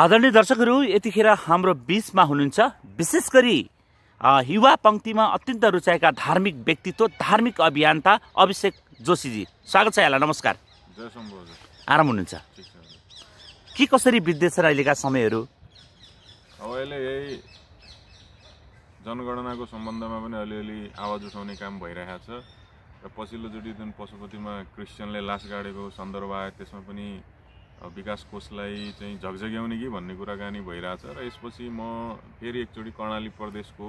आदरणीय दर्शकहरू यतिखेर हाम्रो बिचमा हुनुहुन्छ विशेष गरी युवा पङ्क्तिमा अत्यन्त रुचाएका धार्मिक व्यक्तित्व धार्मिक अभियन्ता अभिषेक जोशीजी स्वागत छ यहाँलाई नमस्कार आराम हुनुहुन्छ के कसरी र अहिलेका समयहरू अहिले यही जनगणनाको सम्बन्धमा पनि अलिअलि आवाज उठाउने काम भइरहेको छ र पछिल्लोचोटि जुन पशुपतिमा क्रिस्चियनले लास गाडेको सन्दर्भ आयो त्यसमा पनि विकास कोषलाई चाहिँ झगझग्याउने कि भन्ने कुराकानी भइरहेछ र यसपछि म फेरि एकचोटि कर्णाली प्रदेशको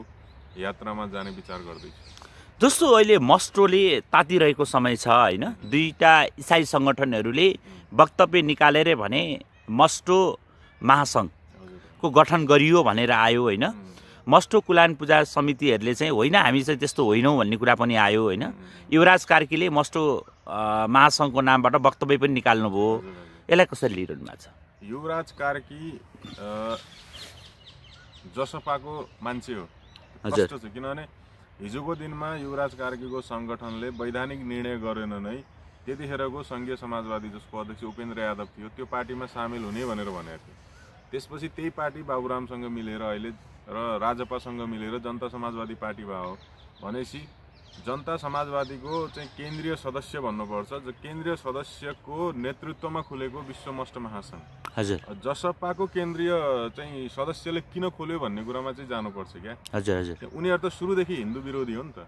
यात्रामा जाने विचार गर्दैछु जस्तो अहिले मस्ट्रोले तातिरहेको समय छ होइन दुईवटा इसाई सङ्गठनहरूले वक्तव्य निकालेर भने मस्टो महासङ्घको गठन गरियो भनेर आयो होइन मस्टो कुलान पूजा समितिहरूले चाहिँ होइन हामी चाहिँ त्यस्तो होइनौँ भन्ने कुरा पनि आयो होइन युवराज कार्कीले मस्टो महासङ्घको नामबाट वक्तव्य पनि निकाल्नुभयो यसलाई कसरी लिइरहनु भएको छ युवराज कार्की जसपाको मान्छे हो हजुर छ किनभने हिजोको दिनमा युवराज कार्कीको सङ्गठनले वैधानिक निर्णय गरेन नै त्यतिखेरको सङ्घीय समाजवादी जसको अध्यक्ष उपेन्द्र यादव थियो त्यो पार्टीमा सामेल हुने भनेर भनेको थियो त्यसपछि त्यही पार्टी बाबुरामसँग मिलेर अहिले र राजपासँग मिलेर जनता समाजवादी पार्टी भयो भनेपछि जनता समाजवादीको चाहिँ केन्द्रीय सदस्य भन्नुपर्छ जो केन्द्रीय सदस्यको नेतृत्वमा खुलेको विश्व मष्ट महासङ्घ हजुर जसपाको केन्द्रीय चाहिँ सदस्यले किन खोल्यो भन्ने कुरामा चाहिँ जानुपर्छ क्या हजुर हजुर उनीहरू त सुरुदेखि हिन्दू विरोधी हो नि त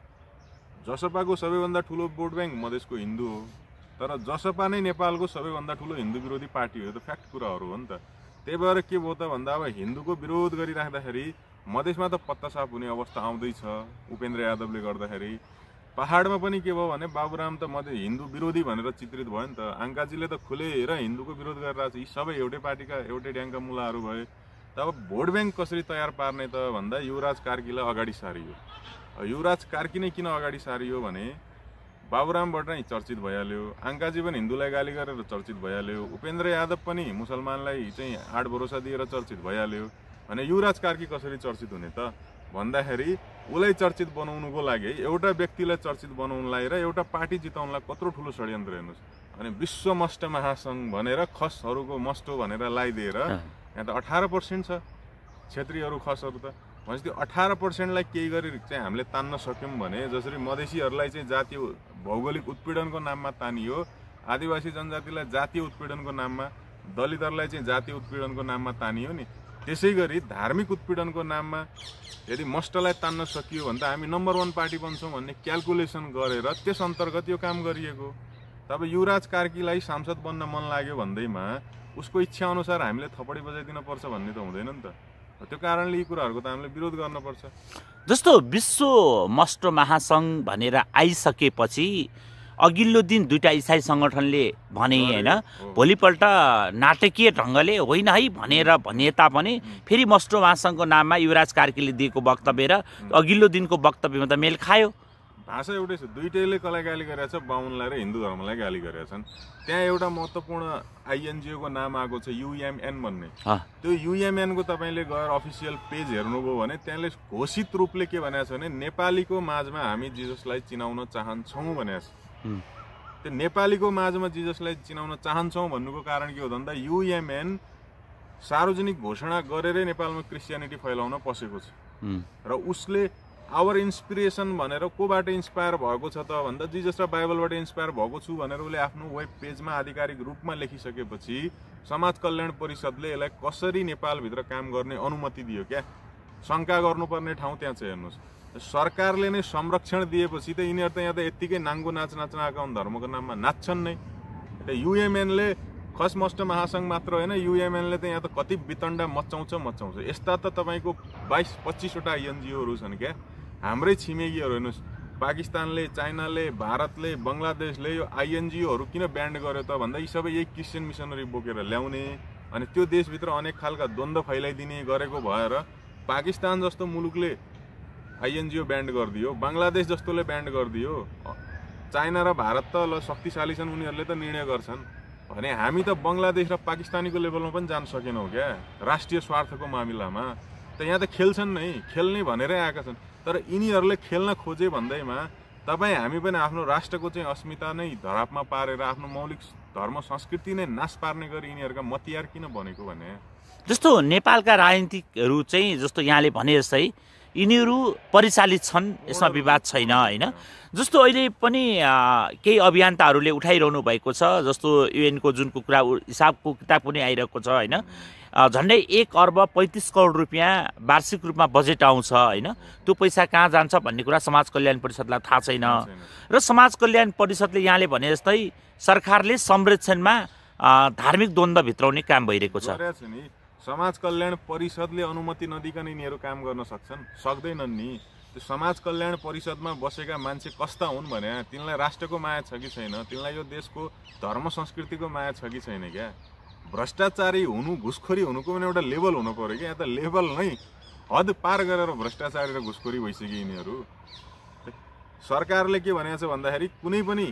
जसपाको सबैभन्दा ठुलो भोट ब्याङ्क मधेसको हिन्दू हो तर जसपा नै नेपालको सबैभन्दा ठुलो हिन्दू विरोधी पार्टी हो यो फ्याक्ट कुराहरू हो नि त त्यही भएर के भयो त भन्दा अब हिन्दूको विरोध गरिराख्दाखेरि मधेसमा त पत्ता साफ हुने अवस्था आउँदैछ उपेन्द्र यादवले गर्दाखेरि पहाडमा पनि के भयो भने बाबुराम त मध्ये हिन्दू विरोधी भनेर चित्रित भयो नि त आङ्काजीले त खुलेर हिन्दूको विरोध गरिरहेको छ यी सबै एउटै पार्टीका एउटै ड्याङ्का मुलाहरू भए त अब भोट ब्याङ्क कसरी तयार पार्ने त भन्दा युवराज कार्कीलाई अगाडि सारियो युवराज कार्की नै किन अगाडि सारियो भने बाबुरामबाट नै चर्चित भइहाल्यो आङ्काजी पनि हिन्दूलाई गाली गरेर चर्चित भइहाल्यो उपेन्द्र यादव पनि मुसलमानलाई चाहिँ आड भरोसा दिएर चर्चित भइहाल्यो अनि युवराज कार्की कसरी चर्चित हुने त भन्दाखेरि उसलाई चर्चित बनाउनुको लागि एउटा व्यक्तिलाई चर्चित बनाउनलाई र एउटा पार्टी जिताउनलाई कत्रो ठुलो षड्यन्त्र हेर्नुहोस् अनि विश्व मष्ट महासङ्घ भनेर खसहरूको मष्टो भनेर लगाइदिएर यहाँ त अठार पर्सेन्ट छ क्षेत्रीयहरू खसहरू त भनेपछि त्यो अठार पर्सेन्टलाई केही गरी चाहिँ हामीले तान्न सक्यौँ भने जसरी मधेसीहरूलाई चाहिँ जातीय भौगोलिक उत्पीडनको नाममा तानियो आदिवासी जनजातिलाई जातीय उत्पीडनको नाममा दलितहरूलाई चाहिँ जातीय उत्पीडनको नाममा तानियो नि त्यसै गरी धार्मिक उत्पीडनको नाममा यदि मस्टलाई तान्न सकियो भने त हामी नम्बर वान पार्टी बन्छौँ भन्ने क्यालकुलेसन गरेर त्यस अन्तर्गत यो काम गरिएको तब युवराज कार्कीलाई सांसद बन्न मन लाग्यो भन्दैमा उसको इच्छाअनुसार हामीले थपडी पर्छ भन्ने त हुँदैन नि त त्यो कारणले यी कुराहरूको त हामीले विरोध गर्नुपर्छ जस्तो विश्व मष्ट महासङ्घ भनेर आइसकेपछि अघिल्लो दिन दुइटा इसाई सङ्गठनले भने होइन भोलिपल्ट नाटकीय ढङ्गले होइन है भनेर भने तापनि फेरि मस्टो महासङ्घको नाममा युवराज कार्कीले दिएको वक्तव्य र अघिल्लो दिनको वक्तव्यमा त मेल खायो भाषा एउटै छ दुइटैले कसलाई गाली गरेका छ बाहुनलाई र हिन्दू धर्मलाई गाली गरेका छन् त्यहाँ एउटा महत्त्वपूर्ण आइएनजिओको नाम आएको छ युएमएन भन्ने त्यो युएमएनको तपाईँले गएर अफिसियल पेज हेर्नुभयो भने त्यहाँले घोषित रूपले के भनेको छ भने नेपालीको माझमा हामी जिजसलाई चिनाउन चाहन्छौँ भनेको छ त्यो नेपालीको माझमा जिजसलाई चिनाउन चाहन्छौँ भन्नुको कारण के हो भन्दा युएमएन सार्वजनिक घोषणा गरेरै नेपालमा क्रिस्चियनिटी फैलाउन पसेको छ र उसले आवर इन्सपिरेसन भनेर कोबाट इन्सपायर भएको छ त भन्दा जिजस र बाइबलबाट इन्सपायर भएको छु भनेर उसले आफ्नो वेब पेजमा आधिकारिक रूपमा लेखिसकेपछि समाज कल्याण परिषदले यसलाई कसरी नेपालभित्र काम गर्ने अनुमति दियो क्या शङ्का गर्नुपर्ने ठाउँ त्यहाँ चाहिँ हेर्नुहोस् सरकारले नै संरक्षण दिएपछि त यिनीहरू त यहाँ त यत्तिकै नाङ्गो नाच नाच्न आएका हुन् धर्मको नाममा नाच्छन् नै र युएमएनले खसमष्ट महासङ्घ मात्र होइन युएमएनले त यहाँ त कति वितण्डा मचाउँछ मचाउँछ यस्ता त तपाईँको बाइस पच्चिसवटा एनजिओहरू छन् क्या हाम्रै छिमेकीहरू हेर्नुहोस् पाकिस्तानले चाइनाले भारतले बङ्गलादेशले यो आइएनजिओहरू किन ब्यान्ड गर्यो त भन्दा यी सबै यही क्रिस्चियन मिसनरी बोकेर ल्याउने अनि त्यो देशभित्र अनेक खालका द्वन्द्व फैलाइदिने गरेको भएर पाकिस्तान जस्तो मुलुकले आइएनजिओ ब्यान्ड गरिदियो बङ्गलादेश जस्तोले ब्यान्ड गरिदियो चाइना र भारत त ल शक्तिशाली छन् उनीहरूले त निर्णय गर्छन् भने हामी त बङ्गलादेश र पाकिस्तानीको लेभलमा पनि जान सकेनौँ क्या राष्ट्रिय स्वार्थको मामिलामा त यहाँ त खेल्छन् नै खेल्ने भनेरै आएका छन् तर यिनीहरूले खेल्न खोजे भन्दैमा तपाईँ हामी पनि आफ्नो राष्ट्रको चाहिँ अस्मिता नै धरापमा पारेर आफ्नो मौलिक धर्म संस्कृति नै नाश पार्ने गरी यिनीहरूका मतियार किन बनेको भने जस्तो नेपालका राजनीतिकहरू चाहिँ जस्तो यहाँले भने जस्तै यिनीहरू परिचालित छन् यसमा विवाद छैन होइन जस्तो अहिले पनि केही अभियन्ताहरूले उठाइरहनु भएको छ जस्तो युएनको जुनको कुरा हिसाबको किताब पनि आइरहेको छ होइन झन्डै एक अर्ब पैँतिस करोड रुपियाँ वार्षिक रूपमा बजेट आउँछ होइन त्यो पैसा कहाँ जान्छ भन्ने कुरा समाज कल्याण परिषदलाई थाहा छैन र समाज कल्याण परिषदले यहाँले भने जस्तै सरकारले संरक्षणमा धार्मिक द्वन्द्व भित्राउने काम भइरहेको छ समाज कल्याण परिषदले अनुमति नदिकन यिनीहरू काम गर्न सक्छन् सक्दैनन् नि त्यो समाज कल्याण परिषदमा बसेका मान्छे कस्ता हुन् भने तिनलाई राष्ट्रको माया छ कि छैन तिनलाई यो देशको धर्म संस्कृतिको माया छ कि छैन क्या भ्रष्टाचारी हुनु घुसखोरी हुनुको पनि एउटा लेभल हुनु पऱ्यो क्या यहाँ त लेभल नै हद पार गरेर भ्रष्टाचारी र घुसखोरी भइसक्यो यिनीहरू सरकारले के भनेको छ भन्दाखेरि कुनै पनि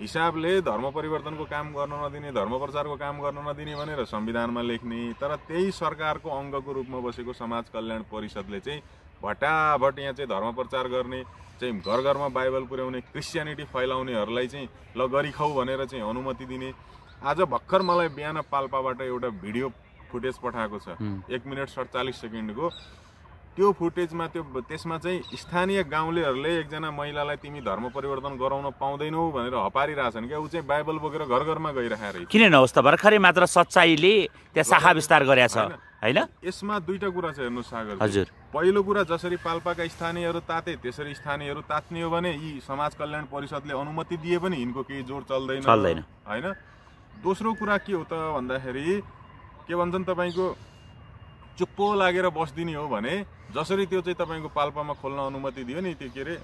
हिसाबले धर्म परिवर्तनको काम गर्न नदिने धर्म प्रचारको काम गर्न नदिने भनेर संविधानमा लेख्ने तर त्यही सरकारको अङ्गको रूपमा बसेको समाज कल्याण परिषदले चाहिँ भटाभट यहाँ चाहिँ धर्म प्रचार गर्ने चाहिँ घर घरमा बाइबल पुर्याउने क्रिस्चियनिटी फैलाउनेहरूलाई चाहिँ ल गरिखाऊ भनेर चाहिँ अनुमति दिने आज भर्खर मलाई बिहान पाल्पाबाट एउटा भिडियो फुटेज पठाएको छ एक मिनट सडचालिस सेकेन्डको त्यो फुटेजमा त्यो त्यसमा चाहिँ स्थानीय गाउँलेहरूले एकजना महिलालाई तिमी धर्म परिवर्तन गराउन पाउँदैनौ भनेर हपारिरहेछन् क्या ऊ चाहिँ बाइबल बोकेर घर घरमा गइरहेको किन नहोस् त भर्खरै मात्र सच्चाइले त्यहाँ शाखा विस्तार गरेछ होइन यसमा दुईवटा कुरा छ हेर्नु सागर हजुर पहिलो कुरा जसरी पाल्पाका स्थानीयहरू ताते त्यसरी स्थानीयहरू तात्ने हो भने यी समाज कल्याण परिषदले अनुमति दिए पनि यिनको केही जोड चल्दैन चल्दैन होइन दोस्रो कुरा के हो त भन्दाखेरि के भन्छन् तपाईँको चुप्पो लागेर बसिदिने हो भने जसरी त्यो चाहिँ तपाईँको पाल्पामा खोल्न अनुमति दियो नि त्यो के अरे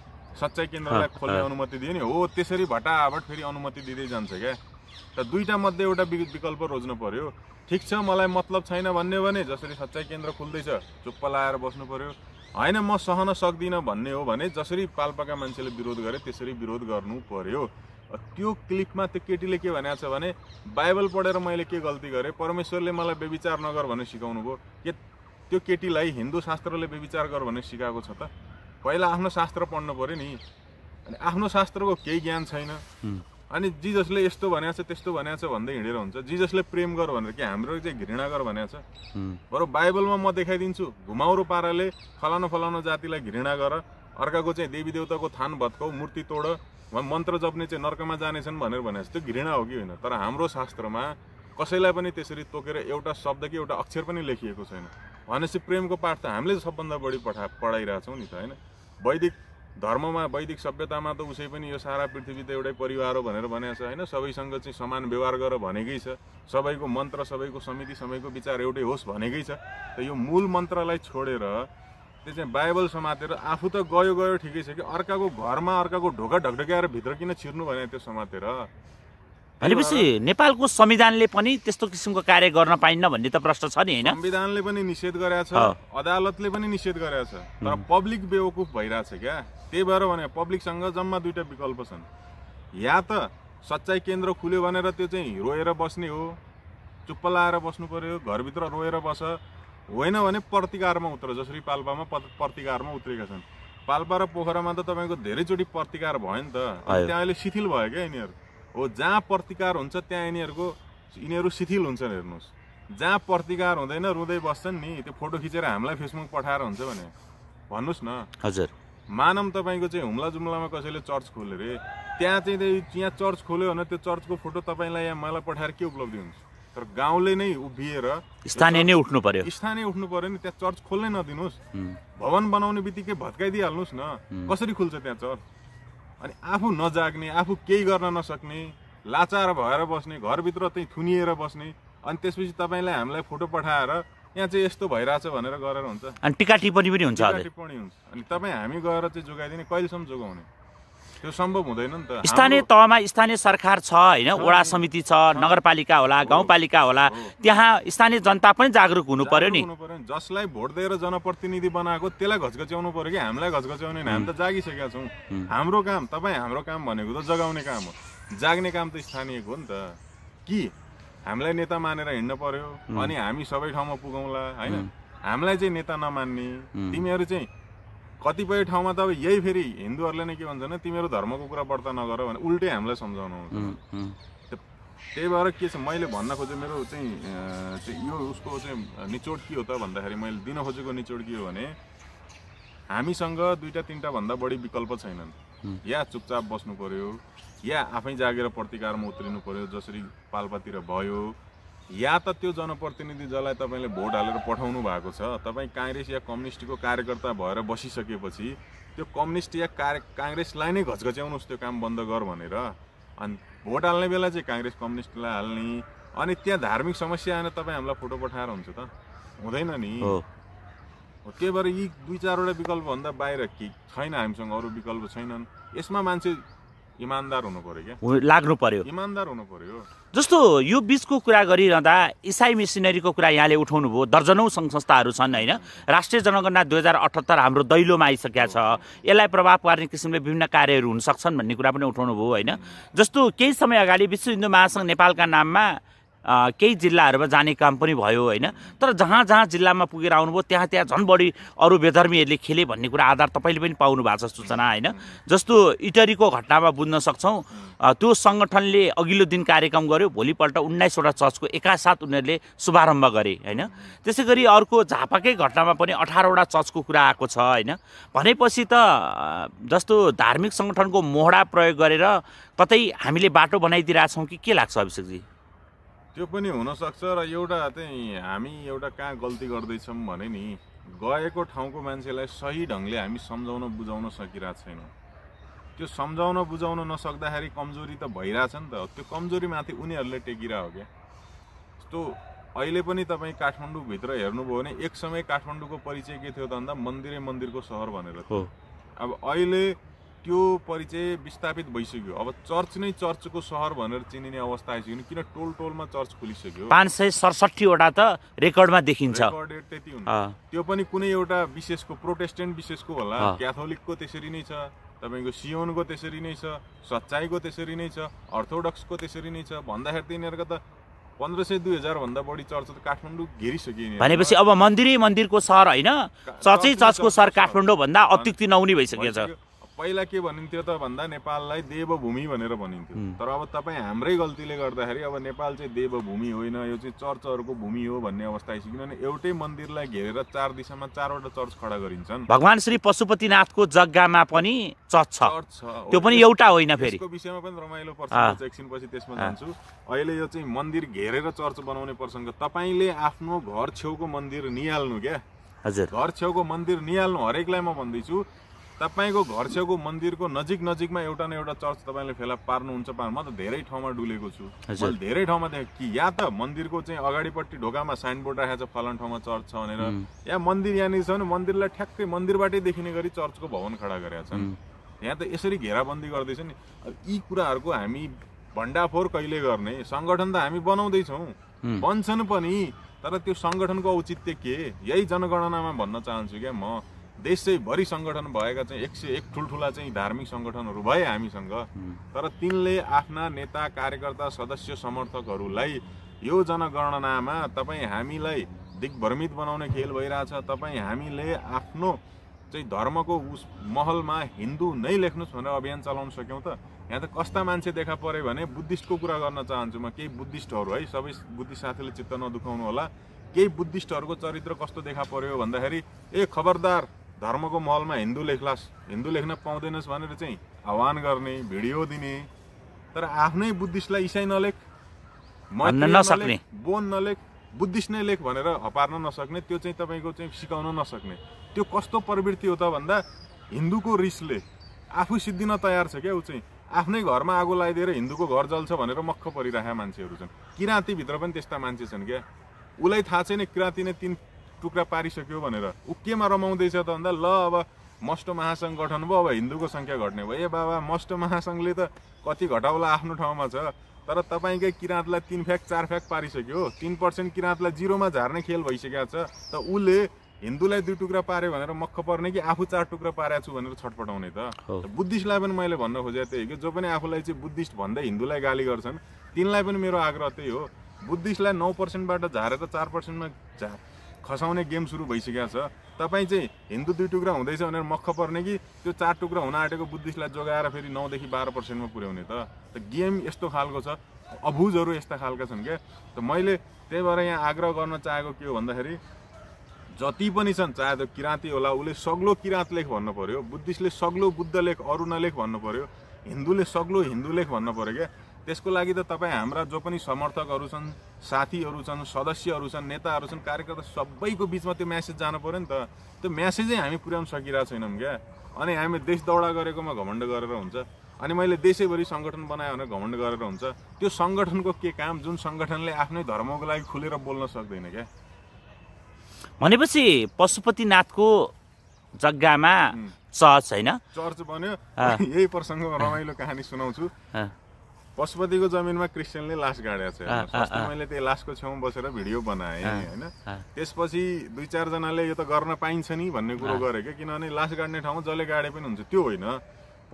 सच्चाइ केन्द्रलाई खोल्ने अनुमति दियो नि हो त्यसरी भटाभट फेरि अनुमति दिँदै जान्छ क्या र दुईवटा मध्ये एउटा विकल्प रोज्नु पर्यो ठिक छ मलाई मतलब छैन भन्ने भने जसरी सच्चाइ केन्द्र खुल्दैछ चुप्प लाएर बस्नु पर्यो होइन म सहन सक्दिनँ भन्ने हो भने जसरी पाल्पाका मान्छेले विरोध गरे त्यसरी विरोध गर्नु पर्यो त्यो क्लिपमा त्यो केटीले के भनेको छ भने बाइबल पढेर मैले के गल्ती गरेँ परमेश्वरले मलाई बेविचार नगर भनेर सिकाउनु भयो के त्यो केटीलाई हिन्दू शास्त्रले बेविचार गर भनेर सिकाएको छ त पहिला आफ्नो शास्त्र पढ्नु पऱ्यो नि अनि आफ्नो शास्त्रको केही ज्ञान छैन अनि जिजसले यस्तो भनेको छ त्यस्तो भनेको छ भन्दै हिँडेर हुन्छ जिजसले प्रेम गर भनेर कि हाम्रो चाहिँ घृणा गर भनेको छ बरु बाइबलमा म देखाइदिन्छु घुमाउरो पाराले फलानो फलानो जातिलाई घृणा गर अर्काको चाहिँ देवी देवताको थान भत्काउ मूर्ति तोड मन्त्र जप्ने चाहिँ नर्कमा जानेछन् भनेर भने त्यो घृणा हो कि होइन तर हाम्रो शास्त्रमा कसैलाई पनि त्यसरी तोकेर एउटा शब्द कि एउटा अक्षर पनि लेखिएको छैन भनेपछि प्रेमको पाठ त हामीले सबभन्दा बढी पठा पढाइरहेछौँ नि त होइन वैदिक धर्ममा वैदिक सभ्यतामा त उसै पनि यो सारा पृथ्वी त एउटै परिवार हो भनेर भनेको छ होइन सबैसँग चाहिँ समान व्यवहार गर भनेकै छ सबैको मन्त्र सबैको समिति सबैको विचार एउटै होस् भनेकै छ त यो मूल मन्त्रलाई छोडेर त्यो चाहिँ बाइबल समातेर आफू त गयो गयो ठिकै छ कि अर्काको घरमा अर्काको ढोका ढकढक्याएर भित्र किन छिर्नु भने त्यो समातेर भनेपछि नेपालको संविधानले पनि त्यस्तो किसिमको कार्य गर्न पाइन्न भन्ने त प्रश्न छ नि होइन संविधानले पनि निषेध गरेको छ अदालतले पनि निषेध गरेको छ तर पब्लिक बेवकुफ भइरहेछ क्या त्यही भएर भने पब्लिकसँग जम्मा दुइटा विकल्प छन् या त सच्चाइ केन्द्र खुल्यो भनेर त्यो चाहिँ रोएर बस्ने हो चुप्प लाएर बस्नु पर्यो घरभित्र रोएर बस होइन भने प्रतिकारमा उत्र जसरी पाल्पामा प्रतिकारमा उत्रेका छन् पाल्पा र पोखरामा त तपाईँको धेरैचोटि प्रतिकार भयो नि त त्यहाँ अहिले शिथिल भयो क्या यिनीहरू हो जहाँ प्रतिकार हुन्छ त्यहाँ यिनीहरूको यिनीहरू शिथिल हुन्छन् हेर्नुहोस् जहाँ प्रतिकार हुँदैन रुँदै बस्छन् नि त्यो फोटो खिचेर हामीलाई फेसबुक पठाएर हुन्छ भने भन्नुहोस् न हजुर मानव तपाईँको चाहिँ हुम्ला जुम्लामा कसैले चर्च खोल्यो अरे त्यहाँ चाहिँ त्यहाँ चर्च खोल्यो भने त्यो चर्चको फोटो तपाईँलाई यहाँ मलाई पठाएर के उपलब्धि हुन्छ तर गाउँले नै उभिएर स्थानीय नै उठ्नु पर्यो स्थानीय उठ्नु पर्यो नि त्यहाँ चर्च खोल्नै नदिनुहोस् भवन बनाउने बित्तिकै भत्काइदिइहाल्नुहोस् न कसरी खुल्छ त्यहाँ चर्च अनि आफू नजाग्ने आफू केही गर्न नसक्ने लाचार भएर बस्ने घरभित्र त्यहीँ थुनिएर बस्ने अनि त्यसपछि तपाईँलाई हामीलाई फोटो पठाएर यहाँ चाहिँ यस्तो भइरहेछ भनेर गरेर हुन्छ अनि टिका टिप्पणी पनि हुन्छ टिप्पणी हुन्छ अनि तपाईँ हामी गएर चाहिँ जोगाइदिने कहिलेसम्म जोगाउने त्यो सम्भव हुँदैन नि त स्थानीय तहमा स्थानीय सरकार छ होइन वडा समिति छ नगरपालिका होला गाउँपालिका होला त्यहाँ स्थानीय जनता पनि जागरुक हुनु पर्यो नि जसलाई भोट दिएर जनप्रतिनिधि बनाएको त्यसलाई घचघच्याउनु पर्यो कि हामीलाई घचघच्याउने हामी त जागिसकेका छौँ हाम्रो काम तपाईँ हाम्रो काम भनेको त जगाउने काम हो जाग्ने काम त स्थानीयको हो नि त कि हामीलाई नेता मानेर हिँड्नु पर्यो अनि हामी सबै ठाउँमा पुगौँला होइन हामीलाई चाहिँ नेता नमान्ने तिमीहरू चाहिँ कतिपय ठाउँमा त अब यही फेरि हिन्दूहरूले नै के भन्छ भने तिमीहरू धर्मको कुरा वर्ता नगर भने उल्टै हामीलाई सम्झाउनु हुन्छ त्यही भएर के छ मैले भन्न खोजेँ मेरो चाहिँ यो उसको चाहिँ निचोड के हो त भन्दाखेरि मैले दिन खोजेको निचोड के हो भने हामीसँग दुईवटा तिनवटा भन्दा बढी विकल्प छैनन् या चुपचाप बस्नु पऱ्यो या आफै जागेर प्रतिकारमा उत्रिनु पऱ्यो जसरी पाल्पातिर भयो या त त्यो जनप्रतिनिधि जसलाई तपाईँले भोट हालेर पठाउनु भएको छ तपाईँ काङ्ग्रेस या कम्युनिस्टको कार्यकर्ता भएर बसिसकेपछि त्यो कम्युनिस्ट या कार्य काङ्ग्रेसलाई नै घचघच्याउनुहोस् त्यो काम बन्द गर भनेर अनि भोट हाल्ने बेला चाहिँ काङ्ग्रेस कम्युनिस्टलाई हाल्ने अनि त्यहाँ धार्मिक समस्या आएन तपाईँ हामीलाई फोटो पठाएर हुन्छ त हुँदैन नि त्यही भएर यी दुई चारवटा विकल्पभन्दा बाहिर के छैन हामीसँग अरू विकल्प छैनन् यसमा मान्छे इमान्दार हुनु पर्यो क्या लाग्नु पर्यो इमान्दार हुनु पर्यो जस्तो यो बिचको कुरा गरिरहँदा इसाई मिसिनरीको कुरा यहाँले उठाउनु भयो दर्जनौँ सङ्घ संस्थाहरू छन् होइन राष्ट्रिय जनगणना दुई हजार अठहत्तर हाम्रो दैलोमा आइसकेका छ यसलाई प्रभाव पार्ने किसिमले विभिन्न कार्यहरू हुन सक्छन् भन्ने कुरा पनि उठाउनु भयो होइन जस्तो केही समय अगाडि विश्व हिन्दू महासङ्घ नेपालका नाममा केही जिल्लाहरूमा जाने काम पनि भयो होइन तर जहाँ जहाँ जिल्लामा पुगेर आउनुभयो त्यहाँ त्यहाँ झन् बढी अरू बेधर्मीहरूले खेले भन्ने कुरा आधार तपाईँले पनि पाउनु भएको छ सूचना होइन जस्तो इटरीको घटनामा बुझ्न सक्छौँ त्यो सङ्गठनले अघिल्लो दिन कार्यक्रम गर्यो भोलिपल्ट उन्नाइसवटा चर्चको एकासाथ उनीहरूले शुभारम्भ गरे होइन त्यसै गरी अर्को झापाकै घटनामा पनि अठारवटा चर्चको कुरा आएको छ होइन भनेपछि त जस्तो धार्मिक सङ्गठनको मोहडा प्रयोग गरेर कतै हामीले बाटो बनाइदिइरहेछौँ कि के लाग्छ अभिषेकजी त्यो पनि हुनसक्छ र एउटा चाहिँ हामी एउटा कहाँ गल्ती गर्दैछौँ भने नि गएको ठाउँको मान्छेलाई सही ढङ्गले हामी सम्झाउन बुझाउन सकिरहेको छैनौँ त्यो सम्झाउन बुझाउन नसक्दाखेरि कमजोरी त भइरहेछ नि त त्यो कमजोरीमाथि उनीहरूले टेकिरह क्या जस्तो अहिले पनि तपाईँ काठमाडौँभित्र हेर्नुभयो भने एक समय काठमाडौँको परिचय के थियो त भन्दा मन्दिरै मन्दिरको सहर भनेर हो अब अहिले त्यो परिचय विस्थापित भइसक्यो अब चर्च नै चर्चको सहर भनेर चिनिने अवस्था आइसक्यो किन टोल टोलमा चर्च खुलिसक्यो पाँच सय सडसठीवटा त रेकर्डमा देखिन्छ त्यति हुन्छ त्यो पनि कुनै एउटा विशेषको प्रोटेस्टेन्ट विशेषको होला क्याथोलिकको त्यसरी नै छ तपाईँको सियोनको त्यसरी नै छ सच्चाइको त्यसरी नै छ अर्थोडक्सको त्यसरी नै छ भन्दाखेरि त यिनीहरूको त पन्ध्र सय दुई हजारभन्दा बढी चर्च त काठमाडौँ घेरिसक्यो भनेपछि अब मन्दिरै मन्दिरको सहर होइन चर्चै चर्चको सहर काठमाडौँभन्दा अत्युक्ति नहुने भइसकेको छ पहिला के भनिन्थ्यो त भन्दा नेपाललाई देवभूमि भनेर भनिन्थ्यो तर अब तपाईँ हाम्रै गल्तीले गर्दाखेरि अब नेपाल चाहिँ देवभूमि होइन यो चाहिँ चर्चहरूको भूमि हो भन्ने अवस्था आइसक्यो किनभने एउटै मन्दिरलाई घेरेर चार दिशामा चारवटा चर्च खडा गरिन्छन् भगवान् श्री पशुपतिनाथको जग्गामा पनि चर्च छ त्यो पनि एउटा होइन फेरि विषयमा पनि रमाइलो पर्छ एकछिनपछि त्यसमा जान्छु अहिले यो चाहिँ मन्दिर घेरेर चर्च बनाउने प्रसङ्ग तपाईँले आफ्नो घर छेउको मन्दिर निहाल्नु क्या हजुर घर छेउको मन्दिर निहाल्नु हरेकलाई म भन्दैछु तपाईँको घर छेउको मन्दिरको नजिक नजिकमा एउटा न एउटा चर्च तपाईँले फेला पार्नुहुन्छ पार म त धेरै ठाउँमा डुलेको छु मैले धेरै ठाउँमा देखेँ कि या त मन्दिरको चाहिँ अगाडिपट्टि ढोकामा साइनबोर्ड राखेको छ फलान ठाउँमा चर्च छ भनेर या मन्दिर यहाँनिर छ भने मन्दिरलाई ठ्याक्कै मन्दिरबाटै देखिने गरी चर्चको भवन खडा गरेका छन् यहाँ त यसरी घेराबन्दी गर्दैछ नि अब यी कुराहरूको हामी भण्डाफोर कहिले गर्ने सङ्गठन त हामी बनाउँदैछौँ बन्छन् पनि तर त्यो सङ्गठनको औचित्य के यही जनगणनामा भन्न चाहन्छु क्या म देश भरि सङ्गठन भएका चाहिँ एक सय एक ठुल्ठुला चाहिँ धार्मिक सङ्गठनहरू भए हामीसँग तर तिनले आफ्ना नेता कार्यकर्ता सदस्य समर्थकहरूलाई यो जनगणनामा तपाईँ हामीलाई दिग्भ्रमित बनाउने खेल भइरहेछ तपाईँ हामीले आफ्नो चाहिँ धर्मको उस महलमा हिन्दू नै लेख्नुहोस् भनेर अभियान चलाउन सक्यौँ त यहाँ त कस्ता मान्छे देखा पऱ्यो भने बुद्धिस्टको कुरा गर्न चाहन्छु म केही बुद्धिस्टहरू है सबै बुद्धिस्ट साथीले चित्त नदुखाउनु होला केही बुद्धिस्टहरूको चरित्र कस्तो देखा पऱ्यो भन्दाखेरि ए खबरदार धर्मको महलमा हिन्दू लेख्लास् हिन्दू लेख्न पाउँदैनस् भनेर चाहिँ आह्वान गर्ने भिडियो दिने तर आफ्नै बुद्धिस्टलाई इसाई नलेख नसक्ने बोन नलेख बुद्धिस्ट नै लेख भनेर हपार्न नसक्ने त्यो चाहिँ तपाईँको चाहिँ सिकाउन नसक्ने त्यो कस्तो प्रवृत्ति हो त भन्दा हिन्दूको रिसले आफू सिद्धिन तयार छ क्या ऊ चाहिँ आफ्नै घरमा आगो लगाइदिएर हिन्दूको घर जल्छ भनेर मक्ख परिरहेका मान्छेहरू छन् किराँतीभित्र पनि त्यस्ता मान्छे छन् क्या उसलाई थाहा छैन किराँती नै तिन टुक्रा पारिसक्यो भनेर ऊ केमा रमाउँदैछ त भन्दा ल अब मस्ट महासङ्घ गठन भयो अब हिन्दूको सङ्ख्या घट्ने भयो ए बाबा मस्ट महासङ्घले त कति घटाउला आफ्नो ठाउँमा छ तर तपाईँकै किराँतलाई तिन फ्याक चार फ्याक पारिसक्यो तिन पर्सेन्ट किराँतलाई जिरोमा झार्ने खेल भइसकेको छ त उसले हिन्दूलाई दुई टुक्रा पार्यो भनेर मक्ख पर्ने कि आफू चार टुक्रा पारेको छु भनेर छटपटाउने त बुद्धिस्टलाई पनि मैले भन्न खोजेको त्यही कि जो पनि आफूलाई चाहिँ बुद्धिस्ट भन्दै हिन्दूलाई गाली गर्छन् तिनलाई पनि मेरो आग्रह त्यही हो बुद्धिस्टलाई नौ पर्सेन्टबाट झारेर चार पर्सेन्टमा झा खसाउने गेम सुरु भइसकेको छ तपाईँ चाहिँ हिन्दू दुई टुक्रा हुँदैछ भनेर मख पर्ने कि त्यो चार टुक्रा हुन आँटेको बुद्धिस्टलाई जोगाएर फेरि नौदेखि बाह्र पर्सेन्टमा पुर्याउने त गेम यस्तो खालको छ अभुजहरू यस्ता खालका छन् क्या त मैले त्यही भएर यहाँ आग्रह गर्न चाहेको के हो भन्दाखेरि जति पनि छन् चाहे त्यो किराँती होला उसले सग्लो किराँत लेख भन्नु पऱ्यो बुद्धिस्टले सग्लो बुद्ध लेख अरू नलेख भन्नु पऱ्यो हिन्दूले सग्लो हिन्दू लेख भन्नु पऱ्यो क्या त्यसको लागि त तपाईँ हाम्रा जो पनि समर्थकहरू छन् साथीहरू छन् सदस्यहरू छन् नेताहरू छन् कार्यकर्ता सबैको बिचमा त्यो म्यासेज जानु पऱ्यो नि त त्यो म्यासेजै हामी पुर्याउन सकिरहेको छैनौँ क्या अनि हामी देश दौडा गरेकोमा घमण्ड गरेर हुन्छ अनि मैले देशैभरि सङ्गठन बनाएँ भने घमण्ड गरेर हुन्छ त्यो सङ्गठनको के काम जुन सङ्गठनले आफ्नै धर्मको लागि खुलेर बोल्न सक्दैन क्या भनेपछि पशुपतिनाथको जग्गामा चर्च होइन चर्च बन्यो यही प्रसङ्गमा रमाइलो कहानी सुनाउँछु पशुपतिको जमिनमा क्रिस्चियनले लास गाडेको छ मैले त्यो लासको छेउमा बसेर भिडियो बनाएँ होइन त्यसपछि दुई चारजनाले यो त गर्न पाइन्छ नि भन्ने कुरो गरेँ क्या किनभने लास गाड्ने ठाउँमा जसले गाडे पनि हुन्छ त्यो होइन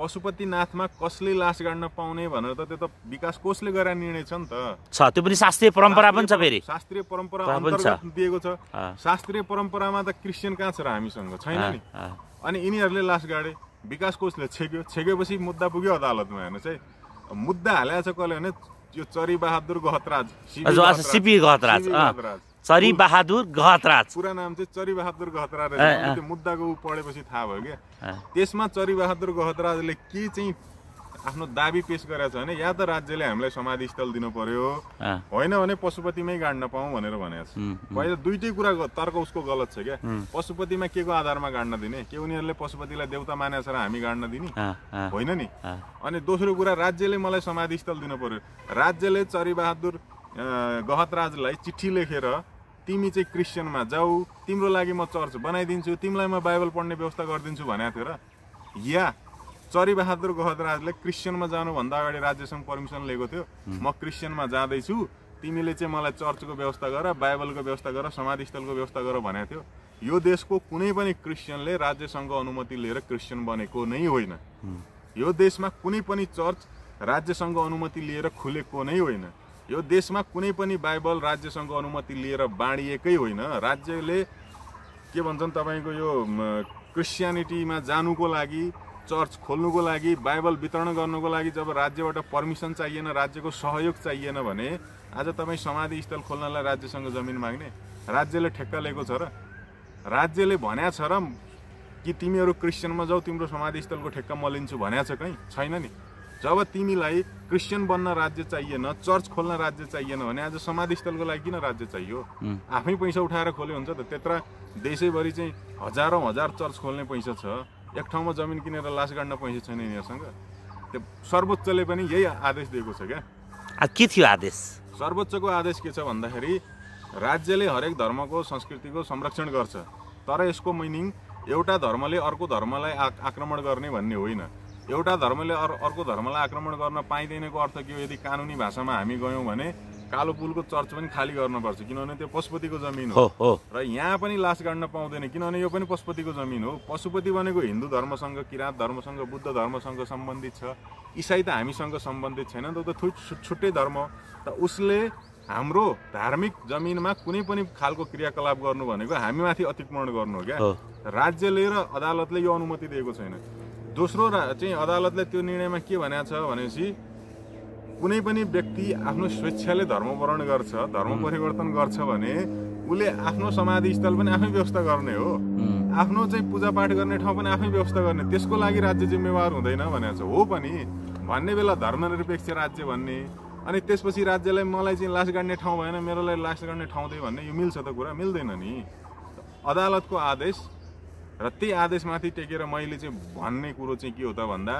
पशुपतिनाथमा कसले लास गाड्न पाउने भनेर त त्यो त विकास कोषले गरेर निर्णय छ नि त त्यो पनि शास्त्रीय परम्परा पनि छ फेरि शास्त्रीय परम्परा दिएको छ शास्त्रीय परम्परामा त क्रिस्चियन कहाँ छ र हामीसँग छैन नि अनि यिनीहरूले लास गाडे विकास कोषले छेक्यो छेकेपछि मुद्दा पुग्यो अदालतमा हेर्नुहोस् है मुद्दा हालेको छ कसले भने यो बहादुर गहतराज सिपी गहतराज चरी बहादुर गहतराज पुरा नाम चाहिँ चरी बहादुर गहतराज त्यो मुद्दाको ऊ पढेपछि थाहा भयो क्या त्यसमा चरी बहादुर गहतराजले के चाहिँ आफ्नो दाबी पेस गराएको छ भने या त राज्यले हामीलाई समाधि स्थल दिनु पर्यो होइन भने पशुपतिमै गाड्न पाउँ भनेर भनेको छ पहिला दुइटै कुरा तर्क उसको गलत छ क्या पशुपतिमा के को आधारमा गाड्न दिने के उनीहरूले पशुपतिलाई देउता मानेछ र हामी गाड्न दिने होइन नि अनि दोस्रो कुरा राज्यले मलाई समाधि स्थल दिनु पर्यो राज्यले चरीबहादुर गहतराजलाई चिठी लेखेर तिमी चाहिँ क्रिस्चियनमा जाऊ तिम्रो लागि म चर्च बनाइदिन्छु तिमीलाई म बाइबल पढ्ने व्यवस्था गरिदिन्छु भनेको थियो र या चरीबहादुर गहदराजले क्रिस्चियनमा जानुभन्दा अगाडि राज्यसँग पर्मिसन लिएको थियो म क्रिस्चियनमा जाँदैछु तिमीले चाहिँ मलाई चर्चको व्यवस्था गर बाइबलको व्यवस्था गर समाधिस्थलको व्यवस्था गर भनेको थियो यो देशको कुनै पनि क्रिस्चियनले राज्यसँग अनुमति लिएर क्रिस्चियन बनेको नै होइन यो देशमा कुनै पनि चर्च राज्यसँग अनुमति लिएर खुलेको नै होइन यो देशमा कुनै पनि बाइबल राज्यसँग अनुमति लिएर बाँडिएकै होइन राज्यले के भन्छन् तपाईँको यो क्रिस्चियनिटीमा जानुको लागि चर्च खोल्नुको लागि बाइबल वितरण गर्नुको लागि जब राज्यबाट पर्मिसन चाहिएन राज्यको सहयोग चाहिएन भने आज तपाईँ समाधि स्थल खोल्नलाई राज्यसँग जमिन माग्ने राज्यले ठेक्का लिएको छ र राज्यले भन्या छ र कि तिमीहरू क्रिस्चियनमा जाऊ तिम्रो समाधि स्थलको ठेक्का म लिन्छु भन्या छ कहीँ छैन नि जब तिमीलाई क्रिस्चियन बन्न राज्य चाहिएन चर्च खोल्न राज्य चाहिएन भने आज समाधि स्थलको लागि किन राज्य चाहियो आफै पैसा उठाएर खोल्यो हुन्छ त त्यत्र देशैभरि चाहिँ हजारौँ हजार चर्च खोल्ने पैसा छ एक ठाउँमा जमिन किनेर लास गाड्न पैसा छैन यिनीहरूसँग त्यो सर्वोच्चले पनि यही आदेश दिएको छ क्या के थियो आदेश सर्वोच्चको आदेश के छ भन्दाखेरि राज्यले हरेक धर्मको संस्कृतिको संरक्षण गर्छ तर यसको मिनिङ एउटा धर्मले अर्को धर्मलाई आक्रमण गर्ने भन्ने होइन एउटा धर्मले अर्को धर्मलाई आक्रमण गर्न पाइँदैनको अर्थ के हो यदि कानुनी भाषामा हामी गयौँ भने कालो पुलको चर्च पनि खाली गर्नुपर्छ किनभने त्यो पशुपतिको जमिन हो र यहाँ पनि लास गाड्न पाउँदैन किनभने यो पनि पशुपतिको जमिन हो पशुपति भनेको हिन्दू धर्मसँग किराँत धर्मसँग बुद्ध धर्मसँग सम्बन्धित छ इसाई त हामीसँग सम्बन्धित छैन नि त त्यो छुट्टै धर्म हो त उसले हाम्रो धार्मिक जमिनमा कुनै पनि खालको क्रियाकलाप गर्नु भनेको हामीमाथि अतिक्रमण गर्नु हो क्या राज्यले र अदालतले यो अनुमति दिएको छैन दोस्रो चाहिँ अदालतले त्यो निर्णयमा के भनेको छ भनेपछि कुनै पनि व्यक्ति आफ्नो स्वेच्छाले धर्म वर्ण गर्छ धर्म परिवर्तन गर्छ भने उसले आफ्नो समाधि स्थल पनि आफै व्यवस्था गर्ने हो आफ्नो चाहिँ पूजापाठ गर्ने ठाउँ पनि आफै व्यवस्था गर्ने त्यसको लागि राज्य जिम्मेवार हुँदैन भनेर छ हो पनि भन्ने बेला धर्मनिरपेक्ष राज्य भन्ने अनि त्यसपछि राज्यलाई मलाई चाहिँ लास गाड्ने ठाउँ भएन मेरोलाई लास गाड्ने ठाउँ थियो भन्ने यो मिल्छ त कुरा मिल्दैन नि अदालतको आदेश र त्यही आदेशमाथि टेकेर मैले चाहिँ भन्ने कुरो चाहिँ के हो त भन्दा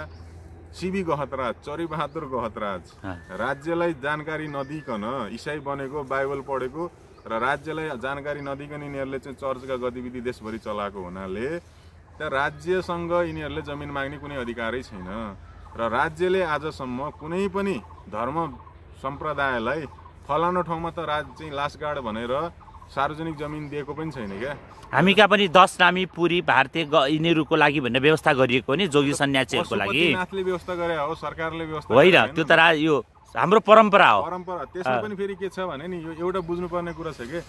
सिबी गहतराज चरीबहादुर हतराज राज्यलाई जानकारी नदिकन इसाई बनेको बाइबल पढेको र राज्यलाई जानकारी नदिकन यिनीहरूले चाहिँ चर्चका गतिविधि देशभरि चलाएको हुनाले त्यहाँ राज्यसँग यिनीहरूले जमिन माग्ने कुनै अधिकारै छैन र राज्यले आजसम्म कुनै पनि धर्म सम्प्रदायलाई फलानो ठाउँमा त राज चाहिँ लासगाड भनेर सार्वजनिक जमिन दिएको पनि छैन क्या हामी कहाँ पनि दस रामी पुरी भारतीय यिनीहरूको लागि भन्ने व्यवस्था गरिएको हो नि जोगी सन्यासीहरूको लागि व्यवस्था गरे हो सरकारले व्यवस्था होइन त्यो त यो हाम्रो परम्परा हो परम्परा त्यसमा पनि फेरि के छ भने नि यो एउटा बुझ्नुपर्ने कुरा छ कि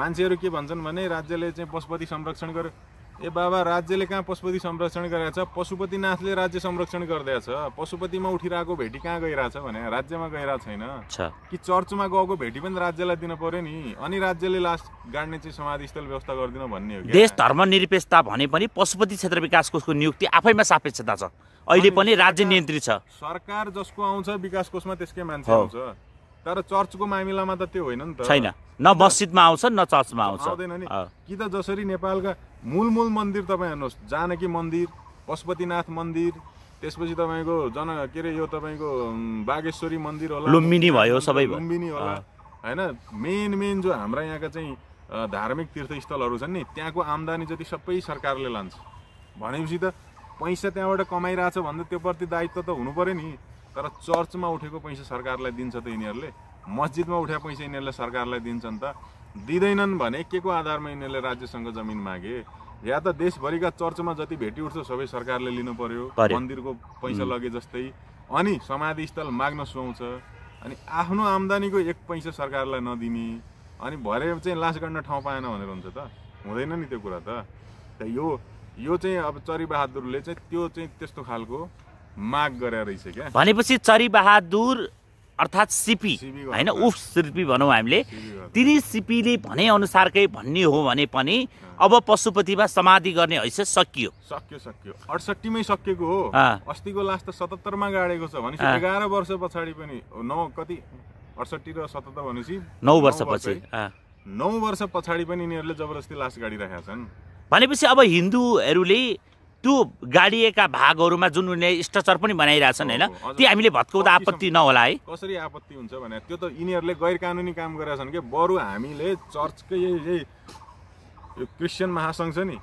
मान्छेहरू के भन्छन् भने राज्यले चाहिँ पशुपति संरक्षण गर्यो ए बाबा राज्यले कहाँ पशुपति संरक्षण गरिरहेछ पशुपतिनाथले राज्य संरक्षण गरिदिएछ पशुपतिमा उठिरहेको भेटी कहाँ गइरहेछ भने राज्यमा गइरहेको छैन कि चर्चमा गएको भेटी पनि राज्यलाई दिन पर्यो नि अनि राज्यले लास्ट गाड्ने चाहिँ समाधिस्थल व्यवस्था गरिदिनु भन्ने हो देश धर्मनिरपेक्षता भने पनि पशुपति क्षेत्र विकास कोषको नियुक्ति आफैमा सापेक्षता छ अहिले पनि राज्य नियन्त्रित छ सरकार जसको आउँछ विकास कोषमा त्यसकै मान्छे आउँछ तर चर्चको मामिलामा त त्यो होइन नि त छैन न मस्जिदमा आउँछ न चर्चमा आउँछ कि त जसरी नेपालका मूल मूल मन्दिर तपाईँ हेर्नुहोस् जानकी मन्दिर पशुपतिनाथ मन्दिर त्यसपछि तपाईँको जन के अरे यो तपाईँको बागेश्वरी मन्दिर होला लुम्बिनी भयो सबै लुम्बिनी होला होइन मेन मेन जो हाम्रा यहाँका चाहिँ धार्मिक तीर्थस्थलहरू छन् नि त्यहाँको आम्दानी जति सबै सरकारले लान्छ भनेपछि त पैसा त्यहाँबाट कमाइरहेछ भन्दा त्यो प्रति दायित्व त हुनु पऱ्यो नि तर चर्चमा उठेको पैसा सरकारलाई दिन्छ त यिनीहरूले मस्जिदमा उठेको पैसा यिनीहरूले सरकारलाई दिन्छन् त दिँदैनन् भने के को आधारमा यिनीहरूले राज्यसँग जमिन मागे या त देशभरिका चर्चमा जति भेटी उठ्छ सबै सरकारले लिनु पर्यो मन्दिरको पैसा लगे जस्तै अनि समाधि स्थल माग्न सुहाउँछ अनि आफ्नो आम्दानीको एक पैसा सरकारलाई नदिने अनि भरे चाहिँ लास गर्न ठाउँ पाएन भनेर हुन्छ त हुँदैन नि त्यो कुरा त यो यो चाहिँ अब चरीबहादुरले चाहिँ त्यो चाहिँ त्यस्तो खालको माग गरेर रहेछ क्या भनेपछि चरीबहादुर अर्थात् सिपी होइन उफ सिपी भनौँ हामीले तिनी सिपीले भने अनुसारकै भन्ने हो भने पनि अब पशुपतिमा समाधि गर्ने हैस सकियो सकियो सकियो अडसट्ठीमै सकिएको हो अस्तिको लास्ट त सतहत्तरमा गाडेको छ भने एघार वर्ष पछाडि पनि नौ कति अडसट्ठी र सतहत्तर भनेपछि नौ वर्षपछि नौ वर्ष पछाडि पनि यिनीहरूले जबरजस्ती लास गाडिरहेका छन् भनेपछि अब हिन्दूहरूले त्यो गाडिएका भागहरूमा जुन उनले स्ट्रक्चर पनि बनाइरहेछन् होइन ती हामीले भत्काउँदा आपत्ति नहोला है कसरी आपत्ति हुन्छ भने त्यो त यिनीहरूले गैर कानुनी काम गरेका छन् कि बरु हामीले चर्चकै यो क्रिस्चियन महासङ्घ छ नि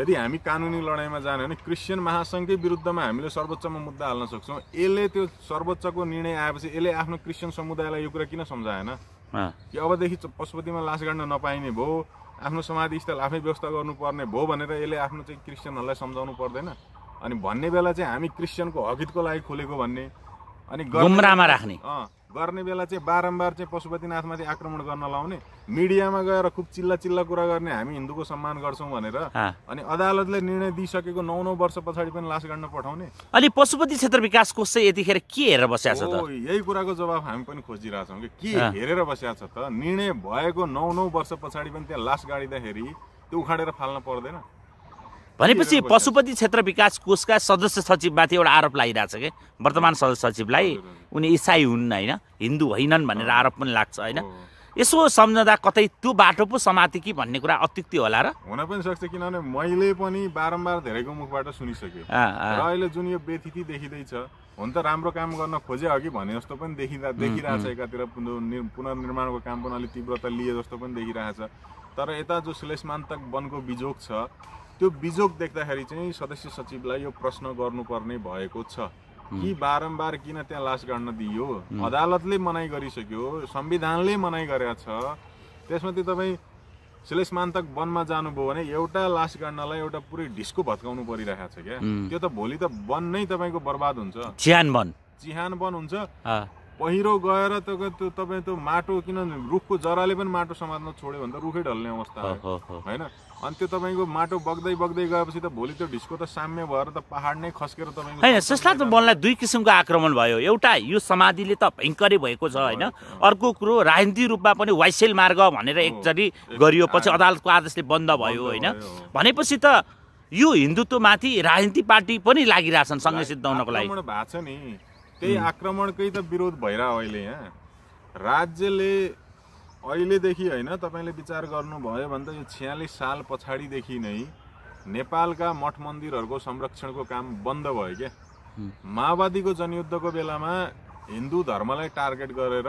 यदि हामी कानुनी लडाइँमा जाने भने क्रिस्चियन महासङ्घकै विरुद्धमा हामीले सर्वोच्चमा मुद्दा हाल्न सक्छौँ यसले त्यो सर्वोच्चको निर्णय आएपछि यसले आफ्नो क्रिस्चियन समुदायलाई यो कुरा किन सम्झाएन कि अबदेखि पशुपतिमा लास गाड्न नपाइने भयो आफ्नो समाधिस्थल आफै व्यवस्था गर्नुपर्ने भयो भनेर यसले आफ्नो चाहिँ क्रिस्चियनहरूलाई सम्झाउनु पर्दैन अनि भन्ने बेला चाहिँ हामी क्रिस्चियनको हकितको लागि खोलेको भन्ने अनि गुमरामा राख्ने गर्ने बेला चाहिँ बारम्बार चाहिँ पशुपतिनाथमाथि आक्रमण गर्न लाउने मिडियामा गएर खुब चिल्ला चिल्ला कुरा गर्ने हामी हिन्दूको सम्मान गर्छौँ भनेर अनि अदालतले निर्णय दिइसकेको नौ नौ वर्ष पछाडि पनि लास गाड्न पठाउने अनि पशुपति क्षेत्र विकास कोष चाहिँ यतिखेर के हेरेर बसिया छ यही कुराको जवाब हामी पनि खोजिरहेछौँ कि के हेरेर बसिया छ त निर्णय भएको नौ नौ वर्ष पछाडि पनि त्यहाँ लास गाडिँदाखेरि त्यो उखाडेर फाल्न पर्दैन भनेपछि पशुपति क्षेत्र विकास कोषका सदस्य सचिवमाथि एउटा आरोप लागिरहेछ कि वर्तमान सदस्य सचिवलाई उनी इसाई हुन् होइन हिन्दू होइनन् भनेर आरोप पनि लाग्छ होइन यसो सम्झँदा कतै त्यो बाटो पो समाते कि भन्ने कुरा अत्युक्ति होला र हुन पनि सक्छ किनभने मैले पनि बारम्बार धेरैको मुखबाट सुनिसकेँ र अहिले जुन यो व्यथिति देखिँदैछ हुन त राम्रो काम गर्न खोजे कि भने जस्तो पनि देखिँदा देखिरहेछ एकातिर पुनर्निर्माणको काम पनि अलिक तीव्रता लिए जस्तो पनि देखिरहेछ तर यता जो श्लेषमान्तक वनको बिजोग छ त्यो बिजोग देख्दाखेरि चाहिँ सदस्य सचिवलाई यो प्रश्न गर्नुपर्ने भएको छ कि बारम्बार किन त्यहाँ लास गाड्न दियो अदालतले मनाइ गरिसक्यो संविधानले मनाइ गरेको छ त्यसमाथि तपाईँ शिलेषमान्तक वनमा जानुभयो भने एउटा लास गाड्नलाई एउटा पुरै ढिस्को भत्काउनु परिरहेको छ क्या त्यो त भोलि त वन नै तपाईँको बर्बाद हुन्छ चिहान वन चिहान वन हुन्छ पहिरो गएर त त्यो तपाईँ त्यो माटो किन रुखको जराले पनि माटो समात्न छोड्यो भने त रुखै ढल्ने अवस्था होइन अनि त्यो तपाईँको माटो बग्दै बग्दै गएपछि त भोलि त्यो ढिस्को त साम्य भएर त पहाड नै खस्केर तपाईँ होइन सशस्त्र बललाई दुई किसिमको आक्रमण भयो एउटा यो समाधिले त भयङ्करै भएको छ होइन अर्को कुरो राजनीतिक रूपमा पनि वाइसेल मार्ग भनेर एकचोटि गरियो पछि अदालतको आदेशले बन्द भयो होइन भनेपछि त यो हिन्दुत्वमाथि राजनीति पार्टी पनि लागिरहेछन् सँगै सिद्धाउनको लागि भएको छ नि त्यही आक्रमणकै त विरोध भइरह अहिले यहाँ राज्यले अहिलेदेखि होइन तपाईँले विचार गर्नुभयो भने त यो छ्यालिस साल पछाडिदेखि नै नेपालका मठ मन्दिरहरूको संरक्षणको काम बन्द भयो क्या माओवादीको जनयुद्धको बेलामा हिन्दू धर्मलाई टार्गेट गरेर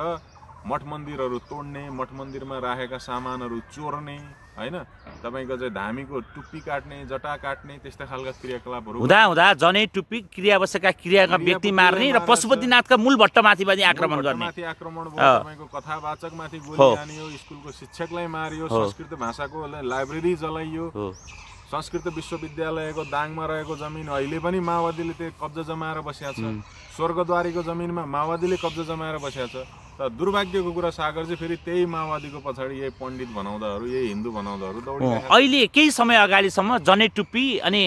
मठ मन्दिरहरू तोड्ने मठ मन्दिरमा राखेका सामानहरू चोर्ने होइन तपाईँको चाहिँ धामीको टुप्पी काट्ने जटा काट्ने त्यस्ता खालका क्रियाकलापहरू हुँदा हुँदा जनै टुप्पी क्रियावश्यका क्रियाका व्यक्ति मार्ने र पशुपतिनाथका मूल भट्टमाथि पनि आक्रमण गर्ने माथि आक्रमण भयो तपाईँको कथावाचकमाथि गोली हानियो स्कुलको शिक्षकलाई मारियो संस्कृत भाषाको लाइब्रेरी जलाइयो संस्कृत विश्वविद्यालयको दाङमा रहेको जमिन अहिले पनि माओवादीले त्यो कब्जा जमाएर बसिया छ स्वर्गद्वारीको जमिनमा माओवादीले कब्जा जमाएर बसेको छ त दुर्भाग्यको कुरा सागर चाहिँ फेरि त्यही माओवादीको पछाडि यही पण्डित भनाउँदाहरू यही हिन्दू भनाउँदाहरू अहिले केही समय अगाडिसम्म जने टुप्पी अनि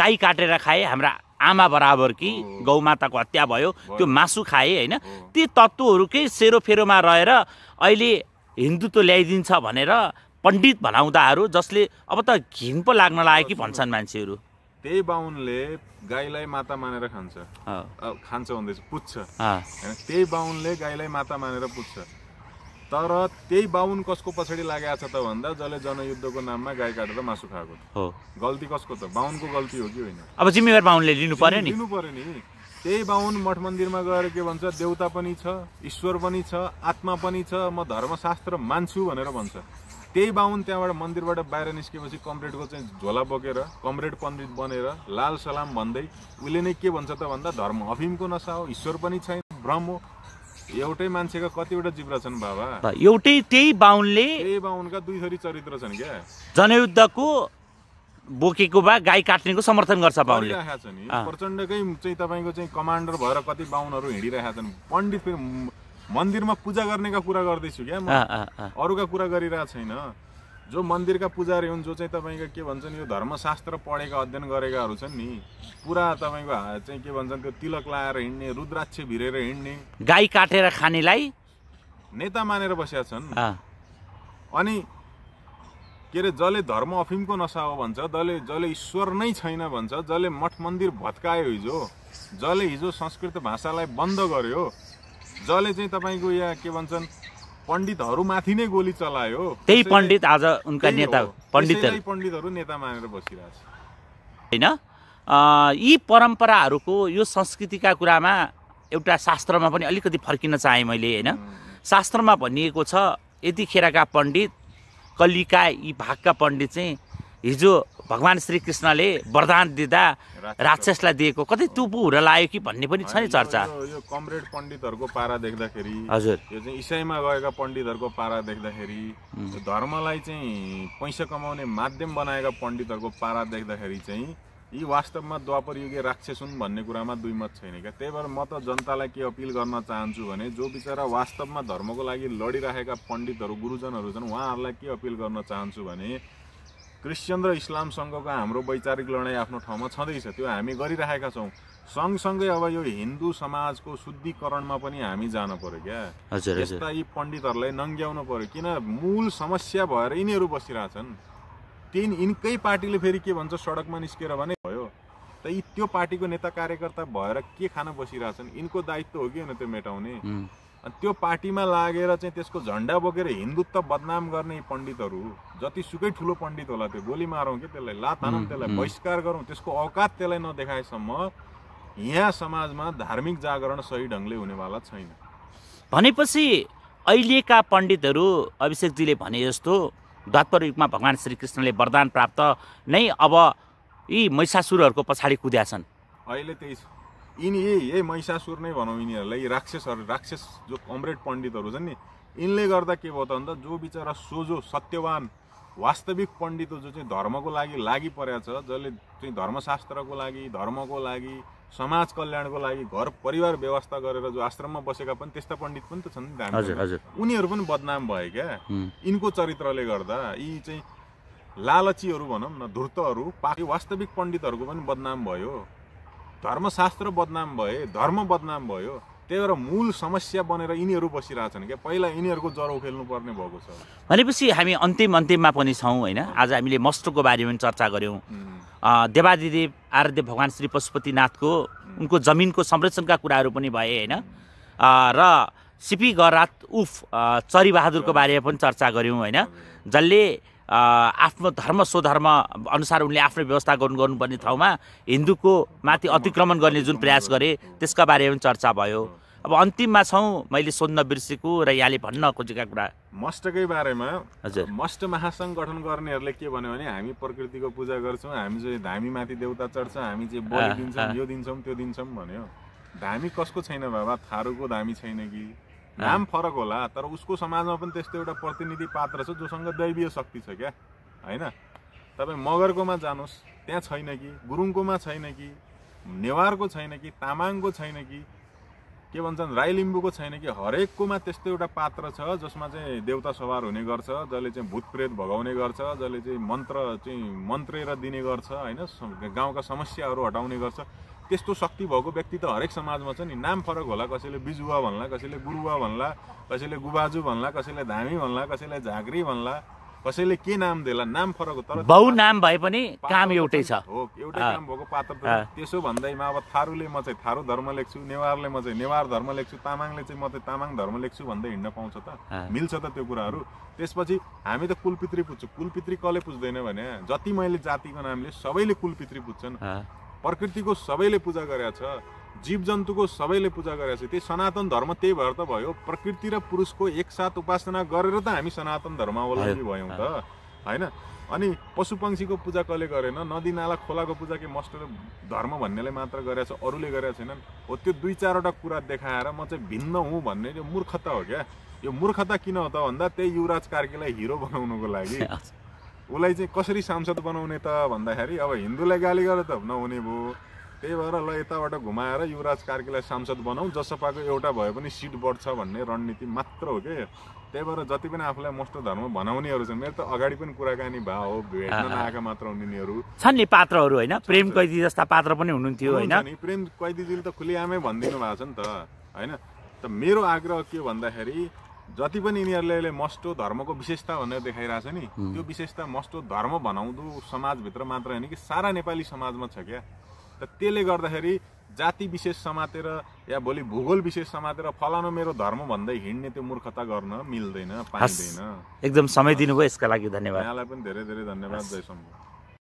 गाई काटेर खाए हाम्रा आमा बराबर कि गौमाताको हत्या भयो त्यो मासु खाए होइन ती तत्त्वहरूकै सेरोफेरोमा रहेर अहिले हिन्दुत्व ल्याइदिन्छ भनेर पण्डित भनाउँदाहरू जसले अब त घिन पो लाग्न लाग्यो कि भन्छन् मान्छेहरू त्यही बाहुनले गाईलाई माता मानेर खान्छ खान्छ भन्दैछ पुज्छ होइन त्यही बाहुनले गाईलाई माता मानेर पुज्छ तर त्यही बाहुन कसको पछाडि लागेको छ त भन्दा जसले जनयुद्धको नाममा गाई काटेर मासु खाएको हो गल्ती कसको त बाहुनको गल्ती हो कि होइन अब जिम्मेवार बाहुनले लिनु पर्यो नि लिनु पर्यो नि त्यही बाहुन मठ मन्दिरमा गएर के भन्छ देउता पनि छ ईश्वर पनि छ आत्मा पनि छ म धर्मशास्त्र मान्छु भनेर भन्छ त्यही बाहुन त्यहाँबाट मन्दिरबाट बाहिर निस्केपछि कमरेडको चाहिँ झोला बोकेर कमरेड पण्डित बनेर लाल सलाम भन्दै उसले नै के भन्छ त भन्दा धर्म अफिमको नसा हो ईश्वर पनि छैन भ्रम हो एउटै मान्छेका कतिवटा जिब्रा छन् बाबा एउटै त्यही बाहुनले त्यही बाहुनका दुई थरी चरित्र छन् क्या जनयुद्धको बोकेको बा गाई काट्नेको समर्थन गर्छ बाहुनले प्रचण्डकै चाहिँ तपाईँको चाहिँ कमान्डर भएर कति बाहुनहरू हिँडिरहेका छन् पण्डित मन्दिरमा पूजा गर्नेका कुरा गर्दैछु क्या म अरूका कुरा गरिरहेको छैन जो मन्दिरका पुजारी हुन् जो चाहिँ तपाईँको के भन्छन् यो धर्मशास्त्र पढेका अध्ययन गरेकाहरू छन् नि पुरा तपाईँको चाहिँ के भन्छन् त्यो तिलक लाएर हिँड्ने रुद्राक्ष भिरेर हिँड्ने गाई काटेर खानेलाई नेता मानेर बसेका छन् अनि के अरे जसले धर्म अफिमको नसा हो भन्छ जसले जसले ईश्वर नै छैन भन्छ जसले मठ मन्दिर भत्कायो हिजो जसले हिजो संस्कृत भाषालाई बन्द गर्यो जसले चाहिँ तपाईँको यहाँ के भन्छन् पण्डितहरूमाथि नै गोली चलायो त्यही पण्डित आज उनका नेता पण्डितहरू पण्डितहरू नेता मानेर बसिरहेछ होइन यी परम्पराहरूको यो संस्कृतिका कुरामा एउटा शास्त्रमा पनि अलिकति फर्किन चाहेँ मैले होइन शास्त्रमा भनिएको छ यतिखेरका पण्डित कलिका यी भागका पण्डित चाहिँ हिजो भगवान् श्रीकृष्णले वरदान दिँदा राक्षसलाई दिएको कतै टुपुहरू हुन लाग्यो कि भन्ने पनि छ नि चर्चा यो कमरेड पण्डितहरूको पारा देख्दाखेरि हजुर यो चाहिँ इसाईमा गएका पण्डितहरूको पारा देख्दाखेरि धर्मलाई चाहिँ पैसा कमाउने माध्यम बनाएका पण्डितहरूको पारा देख्दाखेरि चाहिँ यी वास्तवमा द्वापरयुगे राक्षस हुन् भन्ने कुरामा दुई मत छैन क्या त्यही भएर म त जनतालाई के अपिल गर्न चाहन्छु भने जो बिचरा वास्तवमा धर्मको लागि लडिराखेका पण्डितहरू गुरुजनहरू छन् उहाँहरूलाई के अपिल गर्न चाहन्छु भने क्रिस्चियन र इस्लामसँगको हाम्रो वैचारिक लडाइँ आफ्नो ठाउँमा छँदैछ त्यो हामी गरिरहेका छौँ सँगसँगै अब यो हिन्दू समाजको शुद्धिकरणमा पनि हामी जानु पर्यो क्या यस्ता यी पण्डितहरूलाई नङ्ग्याउनु पर्यो किन मूल समस्या भएर यिनीहरू बसिरहेछन् तिन यिनकै पार्टीले फेरि के भन्छ सडकमा निस्केर भने भयो त यी त्यो पार्टीको नेता कार्यकर्ता भएर के खान बसिरहेछन् यिनको दायित्व हो कि होइन त्यो मेटाउने अनि त्यो पार्टीमा लागेर चाहिँ त्यसको झन्डा बोकेर हिन्दुत्व बदनाम गर्ने पण्डितहरू जतिसुकै ठुलो पण्डित होला त्यो गोली मारौँ कि त्यसलाई लात हानौँ त्यसलाई बहिष्कार गरौँ त्यसको औकात त्यसलाई नदेखाएसम्म यहाँ समाजमा धार्मिक जागरण सही ढङ्गले हुनेवाला छैन भनेपछि अहिलेका पण्डितहरू अभिषेकजीले भने जस्तो द्वात्पर युगमा भगवान् श्रीकृष्णले वरदान प्राप्त नै अब यी महिषासुरहरूको पछाडि कुद्या छन् अहिले त्यही यिनी यही महिषासुर नै भनौँ यिनीहरूलाई राक्षसहरू राक्षस जो कमरेड पण्डितहरू छन् नि यिनले गर्दा के भयो त भन्दा जो बिचरा सोझो सत्यवान वास्तविक पण्डित जो चाहिँ धर्मको लागि लागि परेको छ जसले चाहिँ धर्मशास्त्रको लागि धर्मको लागि समाज कल्याणको लागि घर परिवार व्यवस्था गरेर जो आश्रममा बसेका पनि त्यस्ता पण्डित पनि त छन् नि उनीहरू पनि बदनाम भए क्या यिनको चरित्रले गर्दा यी चाहिँ लालचीहरू भनौँ न धुर्तहरू पाकि वास्तविक पण्डितहरूको पनि बदनाम भयो धर्मशास्त्र बदनाम भए धर्म बदनाम भयो त्यही भएर मूल समस्या बनेर यिनीहरू बसिरहेछन् क्या पहिला यिनीहरूको ज्वरो पर्ने भएको छ भनेपछि हामी अन्तिम अन्तिममा पनि छौँ होइन आज हामीले मस्टोको बारेमा पनि चर्चा गऱ्यौँ देवादिदेव आराध्य भगवान् श्री पशुपतिनाथको उनको जमिनको संरक्षणका कुराहरू पनि भए होइन र सिपी गरात उफ चरीबहादुरको बारेमा पनि चर्चा गऱ्यौँ होइन जसले आफ्नो धर्म स्वधर्म अनुसार उनले आफ्नो व्यवस्था गर्नु गर्नुपर्ने ठाउँमा हिन्दूको माथि अतिक्रमण गर्ने जुन प्रयास गरे त्यसका बारेमा पनि चर्चा भयो अब अन्तिममा छौँ मैले सोध्न बिर्सेको र यहाँले भन्न खोजेका कुरा मष्टकै बारेमा हजुर मस्ट महासङ्घ गठन गर्नेहरूले के भन्यो भने हामी प्रकृतिको पूजा गर्छौँ हामी चाहिँ धामीमाथि देउता चढ्छौँ हामी चाहिँ यो दिन्छौँ त्यो दिन्छौँ भन्यो धामी कसको छैन बाबा थारूको धामी छैन कि नाम फरक होला तर उसको समाजमा पनि त्यस्तो एउटा प्रतिनिधि पात्र छ जोसँग दैवीय शक्ति छ क्या होइन तपाईँ मगरकोमा जानुहोस् त्यहाँ छैन कि गुरुङकोमा छैन कि नेवारको छैन कि तामाङको छैन कि के भन्छन् राई लिम्बूको छैन कि हरेककोमा त्यस्तो एउटा पात्र छ जसमा चाहिँ देउता सवार हुने गर्छ जसले चाहिँ भूत प्रेत भगाउने गर्छ जसले चाहिँ मन्त्र चाहिँ मन्त्रेर दिने गर्छ होइन गाउँका समस्याहरू हटाउने गर्छ त्यस्तो शक्ति भएको व्यक्ति त हरेक समाजमा छ नि नाम फरक होला कसैले बिजुवा भन्ला कसैले गुरुवा भन्ला कसैले गुबाजु भन्ला कसैले धामी भन्ला कसैले झाँक्री भन्ला कसैले के नाम देला नाम फरक हो तर बहु नाम भए पनि काम एउटै छ हो एउटै काम भएको पात्र त्यसो भन्दैमा अब थारूले म चाहिँ थारू धर्म लेख्छु नेवारले म चाहिँ नेवार धर्म लेख्छु तामाङले चाहिँ म चाहिँ तामाङ धर्म लेख्छु भन्दै हिँड्न पाउँछ त मिल्छ त त्यो कुराहरू त्यसपछि हामी त कुलपित्री पुज्छौँ कुलपित्री कसले पुज्दैन भने जति मैले जातिको नामले सबैले कुलपित्री पुज्छन् प्रकृतिको सबैले पूजा गरेका छ जीव जन्तुको सबैले पूजा गरेका छ त्यही सनातन धर्म त्यही भएर त भयो प्रकृति र पुरुषको एकसाथ उपासना गरेर त हामी सनातन धर्मावलम्बी भयौँ त होइन अनि पशु पक्षीको पूजा कसले गरेन नदी नाला खोलाको पूजा के मस्टर धर्म भन्नेले मात्र गरेछ अरूले गरेका छैनन् हो त्यो दुई चारवटा कुरा देखाएर म चाहिँ भिन्न हुँ भन्ने यो मूर्खता हो क्या यो मूर्खता किन हो त भन्दा त्यही युवराज कार्कीलाई हिरो बनाउनुको लागि उसलाई चाहिँ कसरी सांसद बनाउने त भन्दाखेरि अब हिन्दूलाई गाली गरेर त नहुने भयो त्यही भएर ल यताबाट घुमाएर युवराज कार्कीलाई सांसद बनाऊ जसपाको एउटा भए पनि सिट बढ्छ भन्ने रणनीति मात्र हो कि त्यही भएर जति पनि आफूलाई मोस्टो धर्म भनाउनेहरू छन् मेरो त अगाडि पनि कुराकानी भा हो भेट्न नआएका मात्र उनीहरू छन् नि पात्रहरू होइन प्रेम कैदी जस्ता पात्र पनि हुनुहुन्थ्यो होइन प्रेम कैदीजीले त खुलिआमै भनिदिनु भएको छ नि त होइन त मेरो आग्रह के भन्दाखेरि जति पनि यिनीहरूले अहिले मस्टो धर्मको विशेषता भनेर देखाइरहेछ नि त्यो विशेषता मस्टो धर्म भनाउँदो समाजभित्र मात्र होइन कि सारा नेपाली समाजमा छ क्या त त्यसले गर्दाखेरि जाति विशेष समातेर या भोलि भूगोल विशेष समातेर फलानु मेरो धर्म भन्दै हिँड्ने त्यो मूर्खता गर्न मिल्दैन पाइँदैन एकदम समय दिनुभयो यसका लागि धन्यवाद यहाँलाई पनि धेरै धेरै धन्यवाद जय सम्भव